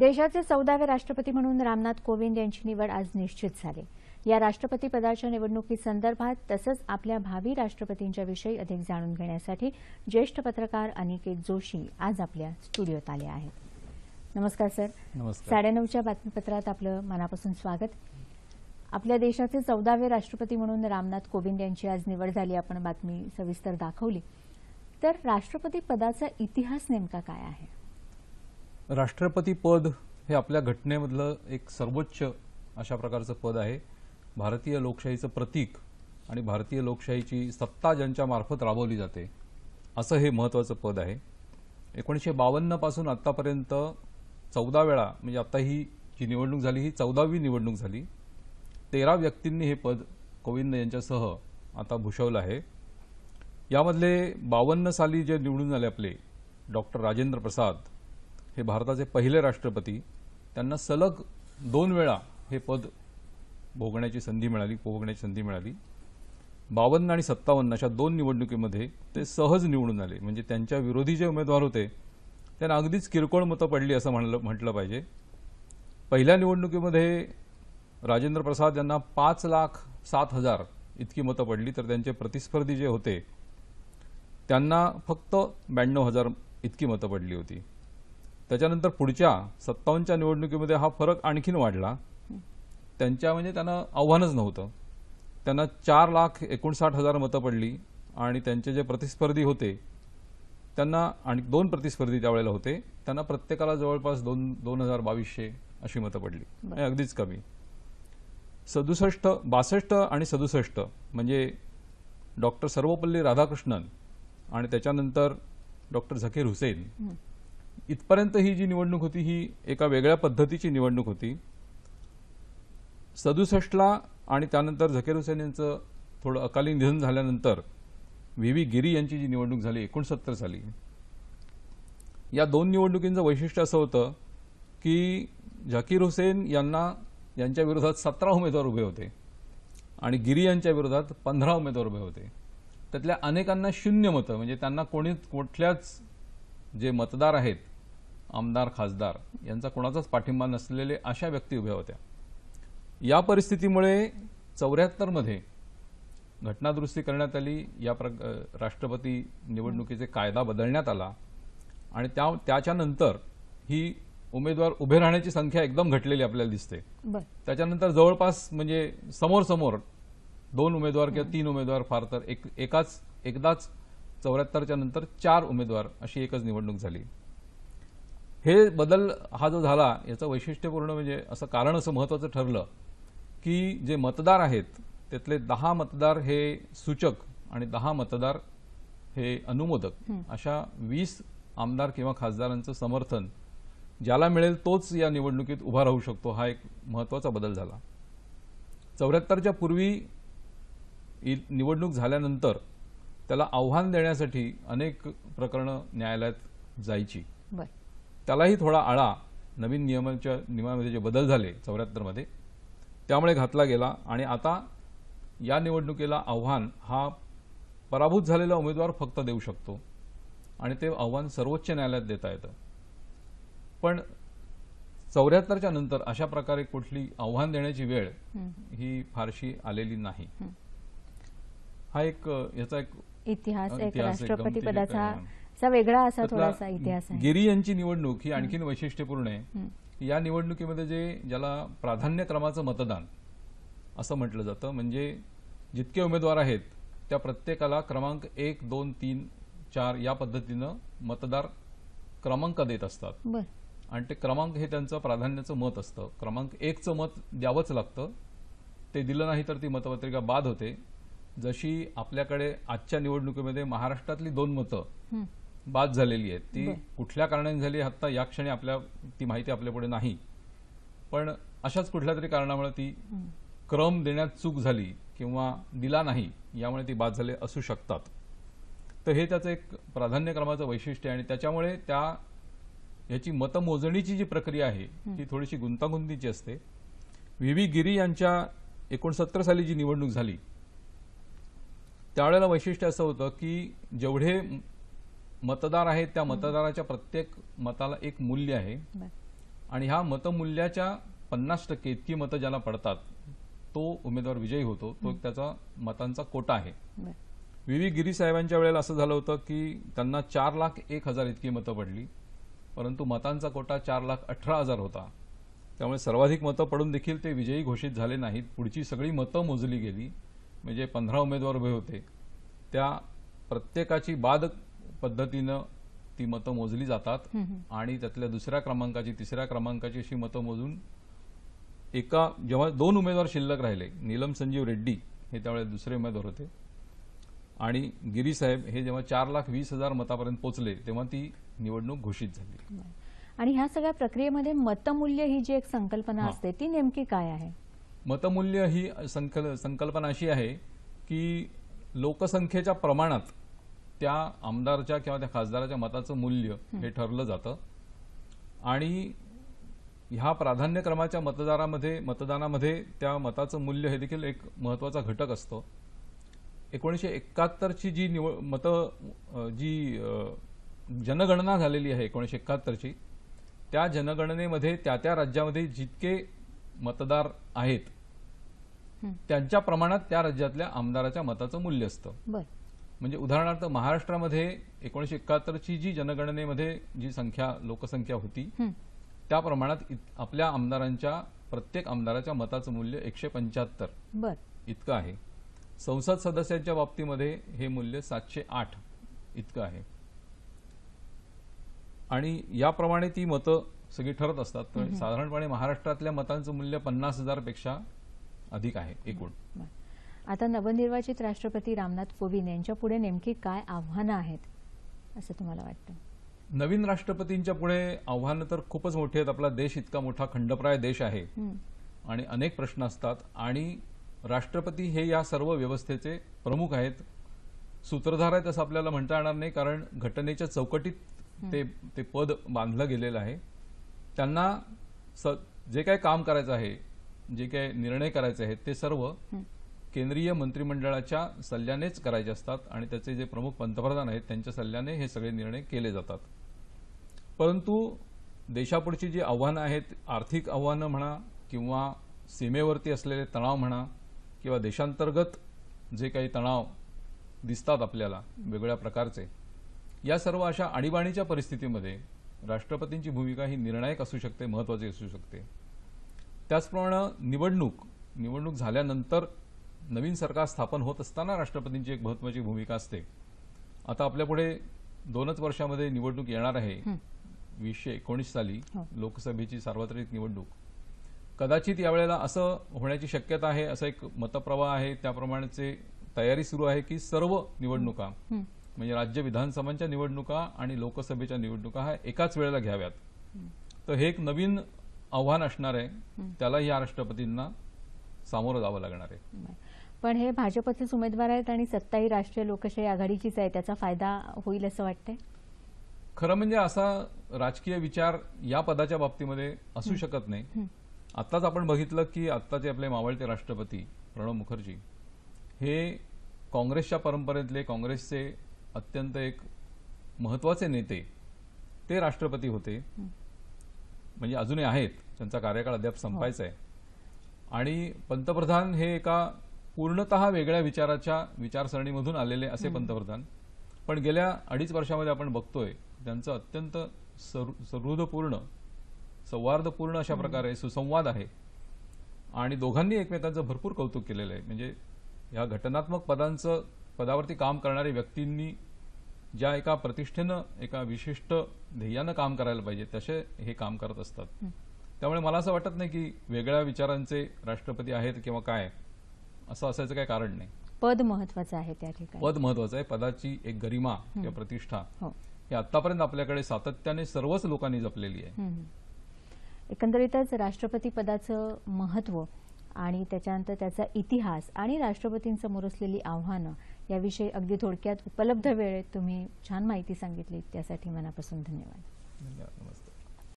देशाचे चौदावे राष्ट्रपती म्हणून रामनाथ कोविंद यांची निवड आज निश्चित झाली या राष्ट्रपती पदाच्या निवडणुकीसंदर्भात तसंच आपल्या भावी राष्ट्रपतींच्या विषयी अधिक जाणून घेण्यासाठी ज्येष्ठ पत्रकार अनिकेत जोशी आज आपल्या स्टुडिओत आले आहेत नमस्कार सर साडेनऊच्या बातमीपत्रात आपलं मनापासून स्वागत आपल्या देशाचे चौदावे राष्ट्रपती म्हणून रामनाथ कोविंद यांची आज निवड झाली आपण बातमी सविस्तर दाखवली तर राष्ट्रपती पदाचा इतिहास नेमका काय आहे राष्ट्रपती पद हे आपल्या घटनेमधलं एक सर्वोच्च अशा प्रकारचं पद आहे भारतीय लोकशाहीचं प्रतीक आणि भारतीय लोकशाहीची सत्ता ज्यांच्या मार्फत राबवली जाते असं हे महत्त्वाचं पद आहे एकोणीसशे बावन्नपासून आत्तापर्यंत चौदा वेळा म्हणजे आता ही जी निवडणूक झाली ही चौदावी निवडणूक झाली तेरा व्यक्तींनी हे पद कोविंद यांच्यासह आता भूषवलं आहे यामधले बावन्न साली जे निवडून आले आपले डॉक्टर राजेंद्र प्रसाद हे भारताचे पहिले राष्ट्रपती त्यांना सलग दोन वेळा हे पद भोगण्याची संधी मिळाली भोगण्याची संधी मिळाली बावन्न आणि सत्तावन्न अशा दोन निवडणुकीमध्ये ते सहज निवडून आले म्हणजे त्यांच्या विरोधी जे उमेदवार होते त्यांना अगदीच किरकोळ मतं पडली असं म्हणलं म्हटलं पाहिजे पहिल्या निवडणुकीमध्ये राजेंद्र प्रसाद यांना पाच लाख सात हजार इतकी मतं पडली तर त्यांचे प्रतिस्पर्धी जे होते त्यांना फक्त ब्याण्णव हजार इतकी मतं पडली होती त्याच्यानंतर पुढच्या सत्तावन्नच्या निवडणुकीमध्ये हा फरक आणखीन वाढला त्यांच्या म्हणजे त्यांना आव्हानच नव्हतं त्यांना चार लाख एकोणसाठ हजार मतं पडली आणि त्यांचे जे प्रतिस्पर्धी होते त्यांना आणि दोन प्रतिस्पर्धी त्यावेळेला होते त्यांना प्रत्येकाला जवळपास दोन दोन हजार बावीसशे अशी मतं पडली म्हणजे अगदीच कमी सदुसष्ट बासष्ट आणि सदुसष्ट म्हणजे डॉक्टर सर्वपल्ली राधाकृष्णन आणि त्याच्यानंतर डॉक्टर झकीर हुसेन इथपर्यंत ही जी निवडणूक होती ही एका वेगळ्या पद्धतीची निवडणूक होती सदुसष्टला आणि त्यानंतर झकीर हुसेन यांचं थोडं अकाली निधन झाल्यानंतर व्ही व्ही गिरी यांची जी निवडणूक झाली एकोणसत्तर साली या दोन निवडणुकींचं वैशिष्ट्य असं होतं की झकीर हुसेन यांना यांच्या विरोधात सतरा उमेदवार उभे होते आणि गिरी यांच्या विरोधात पंधरा उमेदवार उभे होते त्यातल्या अनेकांना शून्य मतं म्हणजे त्यांना कोणी कुठल्याच जे मतदार आहेत आमदार खासदार यांचा कोणाचाच पाठिंबा नसलेले अशा व्यक्ती उभ्या होत्या या परिस्थितीमुळे चौऱ्याहत्तरमध्ये घटनादुरुस्ती करण्यात आली या प्र राष्ट्रपती निवडणुकीचे कायदा बदलण्यात आला आणि त्या त्याच्यानंतर ही उमेदवार उभे राहण्याची संख्या एकदम घटलेली आपल्याला दिसते त्याच्यानंतर जवळपास म्हणजे समोर समोर दोन उमेदवार किंवा तीन उमेदवार फार तर एक एकाच एकदाच चौऱ्याहत्तरच्या नंतर चार उमेदवार अशी एकच निवडणूक झाली हे बदल हा जो झाला याचं वैशिष्ट्यपूर्ण म्हणजे असं कारण असं महत्वाचं ठरलं की जे मतदार आहेत त्यातले दहा मतदार हे सूचक आणि दहा मतदार हे अनुमोदक अशा वीस आमदार किंवा खासदारांचं समर्थन ज्याला मिळेल तोच या निवडणुकीत उभा राहू शकतो हा एक महत्त्वाचा बदल झाला चौऱ्याहत्तरच्या पूर्वी निवडणूक झाल्यानंतर त्याला आव्हान देण्यासाठी अनेक प्रकरणं न्यायालयात जायची त्यालाही थोडा आळा नवीन नियमांच्या नियमांमध्ये जे बदल झाले चौऱ्याहत्तरमध्ये त्यामुळे घातला गेला आणि आता या निवडणुकीला आव्हान हा पराभूत झालेला उमेदवार फक्त देऊ शकतो आणि ते आव्हान सर्वोच्च न्यायालयात देता येतं पण चौऱ्याहत्तरच्या नंतर अशा प्रकारे कुठली आव्हान देण्याची वेळ ही फारशी आलेली नाही हा एक याचा एक इतिहास एक राष्ट्रपती पदाचा वेगळा असा थोडासा इतिहास आहे गिरी यांची निवडणूक ही आणखीन वैशिष्ट्यपूर्ण आहे या निवडणुकीमध्ये जे ज्याला प्राधान्यक्रमाचं मतदान असं म्हटलं जातं म्हणजे जितके उमेदवार आहेत त्या प्रत्येकाला क्रमांक एक दोन तीन चार या पद्धतीनं मतदार क्रमांक देत असतात आणि ते क्रमांक हे त्यांचं प्राधान्याचं मत असतं क्रमांक एकचं मत द्यावंच लागतं ते दिलं नाही तर ती मतपत्रिका बाद होते जशी आपल्याकडे आजच्या निवडणुकीमध्ये महाराष्ट्रातली दोन मतं बाद झालेली आहे ती कुठल्या कारणाने झाली आत्ता या क्षणी आपल्या ती माहिती आपल्यापुढे नाही पण अशाच कुठल्या तरी कारणामुळे ती क्रम देण्यात चूक झाली किंवा दिला नाही यामुळे ती बाद झाले असू शकतात तर हे त्याचं एक प्राधान्यक्रमाचं वैशिष्ट्य आहे आणि त्याच्यामुळे त्या ह्याची मतमोजणीची जी प्रक्रिया आहे ती थोडीशी गुंतागुंतीची असते व्ही व्ही गिरी यांच्या एकोणसत्तर साली जी निवडणूक झाली त्यावेळेला वैशिष्ट्य असं होतं की जेवढे मतदार आहेत त्या मतदाराच्या प्रत्येक मताला एक मूल्य आहे आणि ह्या मतमूल्याच्या पन्नास टक्के इतकी मतं ज्याला पडतात तो उमेदवार विजयी होतो तो त्याचा मतांचा कोटा आहे व्ही व्ही गिरी साहेबांच्या वेळेला असं झालं होतं की त्यांना चार लाख एक हजार इतकी मतं पडली परंतु मतांचा कोटा चार लाख अठरा हजार होता त्यामुळे सर्वाधिक मतं पडून देखील ते विजयी घोषित झाले नाहीत पुढची सगळी मतं मोजली गेली म्हणजे पंधरा उमेदवार उभे होते त्या प्रत्येकाची बाद पद्धतीनं ती मतं मोजली जातात आणि त्यातल्या दुसऱ्या क्रमांकाची तिसऱ्या क्रमांकाची अशी मतं मोजून एका जेव्हा दोन उमेदवार शिल्लक राहिले नीलम संजीव रेड्डी हे त्यावेळेस दुसरे उमेदवार होते आणि गिरीसाहेब हे जेव्हा चार लाख वीस हजार मतापर्यंत पोचले तेव्हा ती निवडणूक घोषित झाली आणि ह्या सगळ्या प्रक्रियेमध्ये मतमूल्य ही जी एक संकल्पना असते ती नेमकी काय आहे मतमूल्य ही संकल्पना अशी आहे की लोकसंख्येच्या प्रमाणात त्या आमदारच्या किंवा त्या खासदाराच्या मताचं मूल्य हे ठरलं जातं आणि ह्या प्राधान्यक्रमाच्या मतदारामध्ये मतदानामध्ये त्या मताचं मूल्य हे देखील एक महत्त्वाचा घटक असतो एकोणीसशे एकाहत्तरची जी निवड मत जी जनगणना झालेली आहे एकोणीसशे एकाहत्तरची त्या जनगणनेमध्ये त्या त्या राज्यामध्ये जितके मतदार आहेत त्यांच्या प्रमाणात त्या राज्यातल्या आमदाराच्या मताचं मूल्य असतं म्हणजे उदाहरणार्थ महाराष्ट्रामध्ये एकोणीशे एकाहत्तरची जी जनगणनेमध्ये जी संख्या लोकसंख्या होती त्या प्रमाणात आपल्या आमदारांच्या प्रत्येक आमदाराच्या मताचं मूल्य एकशे पंच्याहत्तर इतकं आहे संसद सदस्यांच्या बाबतीमध्ये हे मूल्य सातशे आठ इतकं आहे आणि याप्रमाणे ती मतं सगळी ठरत असतात साधारणपणे महाराष्ट्रातल्या मतांचं मूल्य पन्नास हजारपेक्षा अधिक आहे एकूण आता नवनिर्वाचित राष्ट्रपती रामनाथ कोविंद यांच्यापुढे नेमकी काय आव्हानं आहेत असं तुम्हाला वाटतं नवीन राष्ट्रपतींच्या पुढे आव्हानं तर खूपच मोठी आहेत आपला देश इतका मोठा खंडप्राय देश आहे आणि अनेक प्रश्न असतात आणि राष्ट्रपती हे या सर्व व्यवस्थेचे प्रमुख आहेत सूत्रधार आहेत असं आपल्याला म्हणता येणार नाही कारण घटनेच्या चौकटीत ते ते पद बांधलं गेलेलं आहे त्यांना जे काय काम करायचं आहे जे काय निर्णय करायचे आहेत ते सर्व केंद्रीय मंत्रिमंडळाच्या सल्ल्यानेच करायचे असतात आणि त्याचे जे प्रमुख पंतप्रधान आहेत त्यांच्या सल्ल्याने हे सगळे निर्णय केले जातात परंतु देशापुढची जी आव्हानं आहेत आर्थिक आव्हानं म्हणा किंवा सीमेवरती असलेले तणाव म्हणा किंवा देशांतर्गत जे काही तणाव दिसतात आपल्याला वेगवेगळ्या प्रकारचे या सर्व अशा आणीबाणीच्या परिस्थितीमध्ये राष्ट्रपतींची भूमिका ही निर्णायक असू शकते महत्त्वाची असू शकते त्याचप्रमाणे निवडणूक निवडणूक झाल्यानंतर नवीन सरकार स्थापन होत असताना राष्ट्रपतींची एक महत्वाची भूमिका असते आता आपल्यापुढे दोनच वर्षामध्ये निवडणूक येणार आहे वीसशे एकोणीस साली हो. लोकसभेची सार्वत्रिक निवडणूक कदाचित यावेळेला असं होण्याची शक्यता आहे असा एक मतप्रवाह आहे त्याप्रमाणेचे तयारी सुरू आहे की सर्व निवडणुका म्हणजे राज्य विधानसभांच्या निवडणुका आणि लोकसभेच्या निवडणुका ह्या एकाच वेळेला घ्याव्यात तर हे एक नवीन आव्हान असणार आहे त्यालाही या राष्ट्रपतींना सामोरं जावं लागणार आहे पण हे भाजपचेच उमेदवार आहेत आणि सत्ताही राष्ट्रीय लोकशाही आघाडीचीच आहे त्याचा फायदा होईल असं वाटतंय खरं म्हणजे असा राजकीय विचार या पदाच्या बाबतीमध्ये असू शकत नाही आताच आपण बघितलं की आत्ताचे आपले मावळते राष्ट्रपती प्रणव मुखर्जी हे काँग्रेसच्या परंपरेतले काँग्रेसचे अत्यंत एक महत्वाचे नेते ते राष्ट्रपती होते म्हणजे अजूनही आहेत त्यांचा कार्यकाळ अद्याप संपायचा आहे हो. आणि पंतप्रधान हे एका पूर्णतः वेगळ्या विचाराच्या विचारसरणीमधून आलेले असे पंतप्रधान पण गेल्या अडीच वर्षामध्ये आपण बघतोय त्यांचं अत्यंत सहृदपूर्ण संवादपूर्ण अशा प्रकारे सुसंवाद आहे आणि दोघांनी एकमेकांचं भरपूर कौतुक केलेलं आहे म्हणजे या घटनात्मक पदांचं पदावरती काम करणाऱ्या व्यक्तींनी ज्या एका प्रतिष्ठेनं एका विशिष्ट ध्येयानं काम करायला पाहिजे तसे हे काम करत असतात त्यामुळे मला असं वाटत नाही की वेगळ्या विचारांचे राष्ट्रपती आहेत किंवा काय असं असायचं काही कारण नाही पद महत्वाचं आहे त्या ठिकाणी पद महत्वाचं आहे पदाची एक गरिमा किंवा प्रतिष्ठा ही हो. आतापर्यंत आपल्याकडे सातत्याने सर्वच लोकांनी जपलेली आहे एकंदरीतच राष्ट्रपती पदाचं महत्व आणि त्याच्यानंतर त्याचा इतिहास आणि राष्ट्रपतींसमोर असलेली आव्हानं याविषयी अगदी थोडक्यात उपलब्ध वेळेत तुम्ही छान माहिती सांगितली त्यासाठी मनापासून धन्यवाद धन्यवाद